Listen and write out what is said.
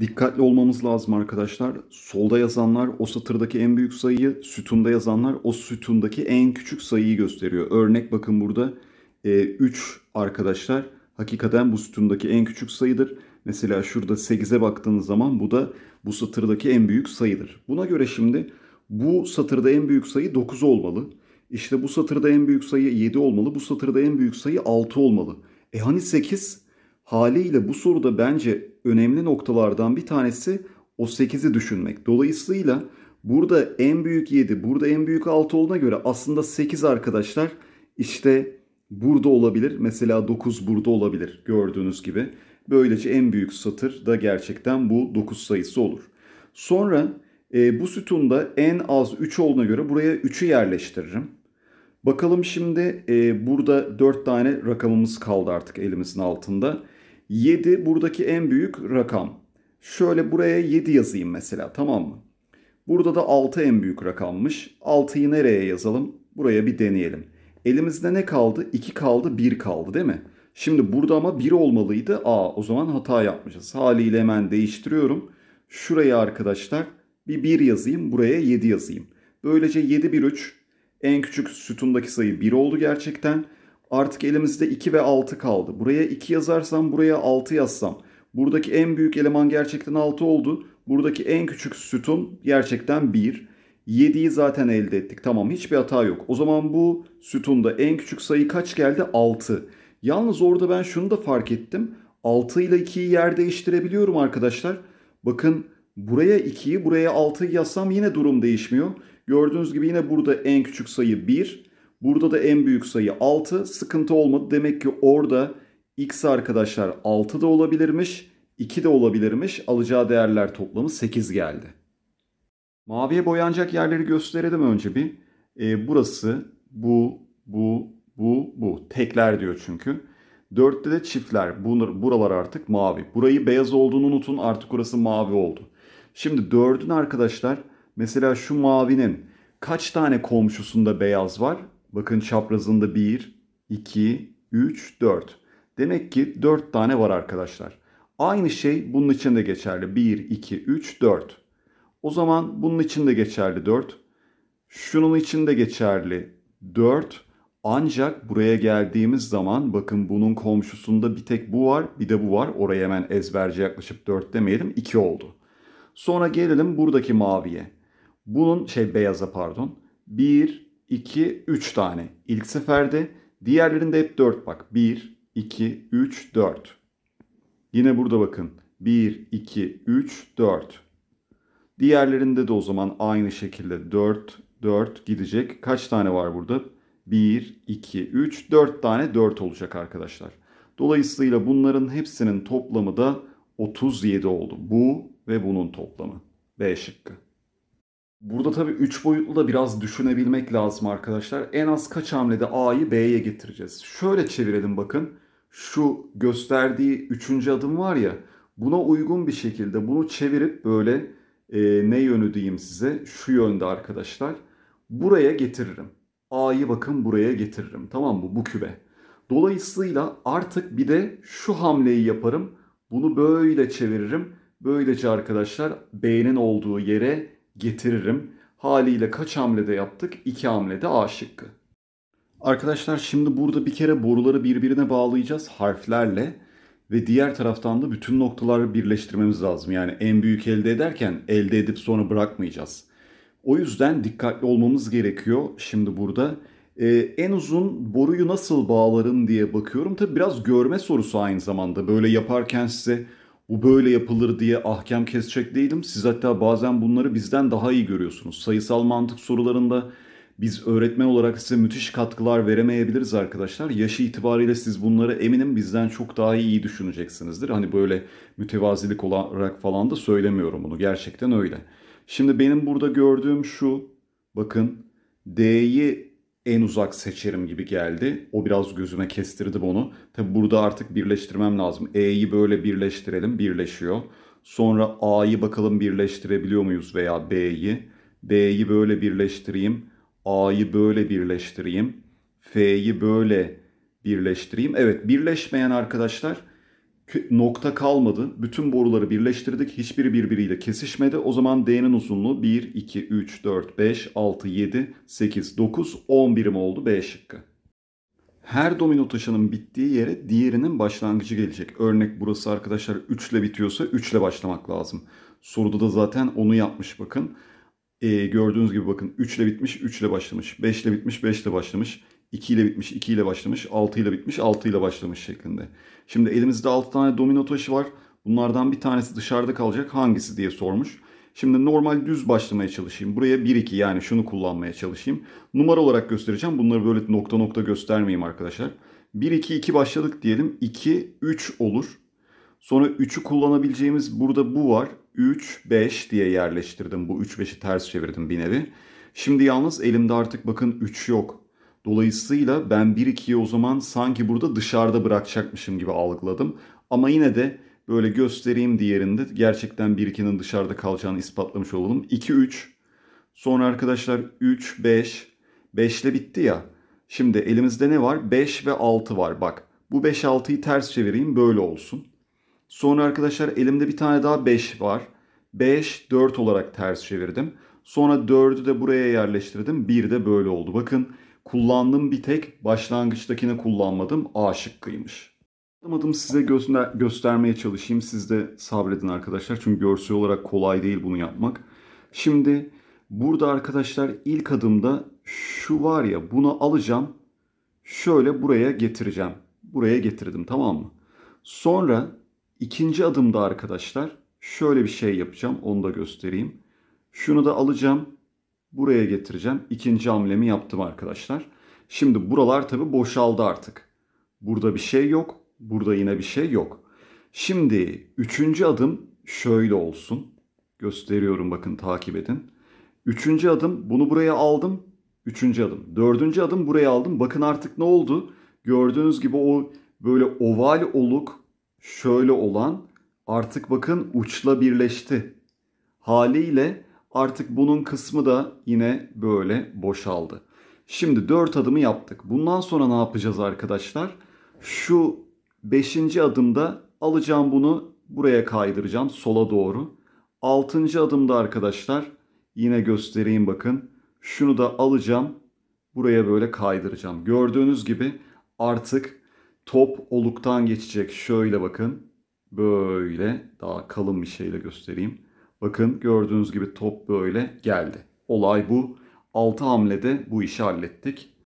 Dikkatli olmamız lazım arkadaşlar. Solda yazanlar o satırdaki en büyük sayıyı, sütunda yazanlar o sütundaki en küçük sayıyı gösteriyor. Örnek bakın burada 3 ee, arkadaşlar hakikaten bu sütundaki en küçük sayıdır. Mesela şurada 8'e baktığınız zaman bu da bu satırdaki en büyük sayıdır. Buna göre şimdi bu satırda en büyük sayı 9 olmalı. İşte bu satırda en büyük sayı 7 olmalı. Bu satırda en büyük sayı 6 olmalı. E hani 8? Haliyle bu soruda bence önemli noktalardan bir tanesi o 8'i düşünmek. Dolayısıyla burada en büyük 7, burada en büyük 6 olduğuna göre aslında 8 arkadaşlar işte burada olabilir. Mesela 9 burada olabilir gördüğünüz gibi. Böylece en büyük satır da gerçekten bu 9 sayısı olur. Sonra e, bu sütunda en az 3 olduğuna göre buraya 3'ü yerleştiririm. Bakalım şimdi e, burada 4 tane rakamımız kaldı artık elimizin altında. 7 buradaki en büyük rakam. Şöyle buraya 7 yazayım mesela tamam mı? Burada da 6 en büyük rakammış. 6'yı nereye yazalım? Buraya bir deneyelim. Elimizde ne kaldı? 2 kaldı, 1 kaldı değil mi? Şimdi burada ama 1 olmalıydı. Aa o zaman hata yapmışız. Haliyle hemen değiştiriyorum. Şuraya arkadaşlar bir 1 yazayım, buraya 7 yazayım. Böylece 7 1 3 en küçük sütundaki sayı 1 oldu gerçekten. Artık elimizde 2 ve 6 kaldı. Buraya 2 yazarsam buraya 6 yazsam. Buradaki en büyük eleman gerçekten 6 oldu. Buradaki en küçük sütun gerçekten 1. 7'yi zaten elde ettik. Tamam hiçbir hata yok. O zaman bu sütunda en küçük sayı kaç geldi? 6. Yalnız orada ben şunu da fark ettim. 6 ile 2'yi yer değiştirebiliyorum arkadaşlar. Bakın buraya 2'yi buraya 6'yı yazsam yine durum değişmiyor. Gördüğünüz gibi yine burada en küçük sayı 1. Burada da en büyük sayı 6. Sıkıntı olmadı. Demek ki orada x arkadaşlar 6 da olabilirmiş, 2 de olabilirmiş. Alacağı değerler toplamı 8 geldi. Maviye boyanacak yerleri gösterelim önce bir. E, burası bu, bu, bu, bu. Tekler diyor çünkü. Dörtte de çiftler. Bunlar, buralar artık mavi. Burayı beyaz olduğunu unutun. Artık orası mavi oldu. Şimdi dördün arkadaşlar mesela şu mavinin kaç tane komşusunda beyaz var? Bakın çaprazında 1, 2, 3, 4. Demek ki 4 tane var arkadaşlar. Aynı şey bunun için de geçerli. 1, 2, 3, 4. O zaman bunun için de geçerli 4. Şunun için de geçerli 4. Ancak buraya geldiğimiz zaman bakın bunun komşusunda bir tek bu var bir de bu var. Oraya hemen ezberce yaklaşıp 4 demeyelim 2 oldu. Sonra gelelim buradaki maviye. Bunun şey beyaza pardon. 1, 2, 3 tane ilk seferde. Diğerlerinde hep 4 bak. 1, 2, 3, 4. Yine burada bakın. 1, 2, 3, 4. Diğerlerinde de o zaman aynı şekilde 4, 4 gidecek. Kaç tane var burada? 1, 2, 3, 4 tane 4 olacak arkadaşlar. Dolayısıyla bunların hepsinin toplamı da 37 oldu. Bu ve bunun toplamı. B şıkkı. Burada tabii 3 boyutlu da biraz düşünebilmek lazım arkadaşlar. En az kaç hamlede A'yı B'ye getireceğiz? Şöyle çevirelim bakın. Şu gösterdiği 3. adım var ya. Buna uygun bir şekilde bunu çevirip böyle e, ne yönü diyeyim size? Şu yönde arkadaşlar. Buraya getiririm. A'yı bakın buraya getiririm. Tamam mı? Bu kübe. Dolayısıyla artık bir de şu hamleyi yaparım. Bunu böyle çeviririm. Böylece arkadaşlar B'nin olduğu yere getiririm. Haliyle kaç hamlede yaptık? İki hamlede A şıkkı. Arkadaşlar şimdi burada bir kere boruları birbirine bağlayacağız harflerle ve diğer taraftan da bütün noktaları birleştirmemiz lazım. Yani en büyük elde ederken elde edip sonra bırakmayacağız. O yüzden dikkatli olmamız gerekiyor şimdi burada. Ee, en uzun boruyu nasıl bağlarım diye bakıyorum. Tabi biraz görme sorusu aynı zamanda. Böyle yaparken size bu böyle yapılır diye ahkam kesecek değilim. Siz hatta bazen bunları bizden daha iyi görüyorsunuz. Sayısal mantık sorularında biz öğretmen olarak size müthiş katkılar veremeyebiliriz arkadaşlar. Yaşı itibariyle siz bunları eminim bizden çok daha iyi düşüneceksinizdir. Hani böyle mütevazilik olarak falan da söylemiyorum bunu. Gerçekten öyle. Şimdi benim burada gördüğüm şu. Bakın D'yi en uzak seçerim gibi geldi. O biraz gözüme kestirdi bunu. Tabi burada artık birleştirmem lazım. E'yi böyle birleştirelim birleşiyor. Sonra A'yı bakalım birleştirebiliyor muyuz veya B'yi. D'yi böyle birleştireyim. A'yı böyle birleştireyim. F'yi böyle birleştireyim. Evet birleşmeyen arkadaşlar nokta kalmadı. Bütün boruları birleştirdik. Hiçbiri birbiriyle kesişmedi. O zaman D'nin uzunluğu 1, 2, 3, 4, 5, 6, 7, 8, 9, 10 birim oldu B şıkkı. Her domino taşının bittiği yere diğerinin başlangıcı gelecek. Örnek burası arkadaşlar 3 ile bitiyorsa 3 ile başlamak lazım. Soruda da zaten onu yapmış bakın. Ee, gördüğünüz gibi bakın 3 ile bitmiş 3 ile başlamış. 5 ile bitmiş 5 ile başlamış. 2 ile bitmiş, 2 ile başlamış, 6 ile bitmiş, 6 ile başlamış şeklinde. Şimdi elimizde 6 tane domino taşı var. Bunlardan bir tanesi dışarıda kalacak hangisi diye sormuş. Şimdi normal düz başlamaya çalışayım. Buraya 1-2 yani şunu kullanmaya çalışayım. Numara olarak göstereceğim. Bunları böyle nokta nokta göstermeyeyim arkadaşlar. 1-2-2 başladık diyelim. 2-3 olur. Sonra 3'ü kullanabileceğimiz burada bu var. 3-5 diye yerleştirdim. Bu 3-5'i ters çevirdim bir nevi. Şimdi yalnız elimde artık bakın 3 yok. Dolayısıyla ben 1-2'yi o zaman sanki burada dışarıda bırakacakmışım gibi algıladım. Ama yine de böyle göstereyim diğerinde gerçekten 1-2'nin dışarıda kalacağını ispatlamış olalım. 2-3 sonra arkadaşlar 3-5 5 ile bitti ya. Şimdi elimizde ne var? 5 ve 6 var bak. Bu 5-6'yı ters çevireyim böyle olsun. Sonra arkadaşlar elimde bir tane daha 5 var. 5, 4 olarak ters çevirdim. Sonra 4'ü de buraya yerleştirdim. 1 de böyle oldu. Bakın Kullandığım bir tek başlangıçtakini kullanmadım. A şıkkıymış. Adım adım size göster göstermeye çalışayım. Siz de sabredin arkadaşlar. Çünkü görsel olarak kolay değil bunu yapmak. Şimdi burada arkadaşlar ilk adımda şu var ya bunu alacağım. Şöyle buraya getireceğim. Buraya getirdim tamam mı? Sonra ikinci adımda arkadaşlar şöyle bir şey yapacağım. Onu da göstereyim. Şunu da alacağım buraya getireceğim. İkinci hamlemi yaptım arkadaşlar. Şimdi buralar tabi boşaldı artık. Burada bir şey yok. Burada yine bir şey yok. Şimdi üçüncü adım şöyle olsun. Gösteriyorum bakın takip edin. Üçüncü adım bunu buraya aldım. Üçüncü adım. Dördüncü adım buraya aldım. Bakın artık ne oldu? Gördüğünüz gibi o böyle oval oluk şöyle olan artık bakın uçla birleşti. Haliyle Artık bunun kısmı da yine böyle boşaldı. Şimdi 4 adımı yaptık. Bundan sonra ne yapacağız arkadaşlar? Şu 5. adımda alacağım bunu buraya kaydıracağım sola doğru. 6. adımda arkadaşlar yine göstereyim bakın. Şunu da alacağım buraya böyle kaydıracağım. Gördüğünüz gibi artık top oluktan geçecek. Şöyle bakın böyle daha kalın bir şeyle göstereyim. Bakın gördüğünüz gibi top böyle geldi. Olay bu. 6 hamlede bu işi hallettik.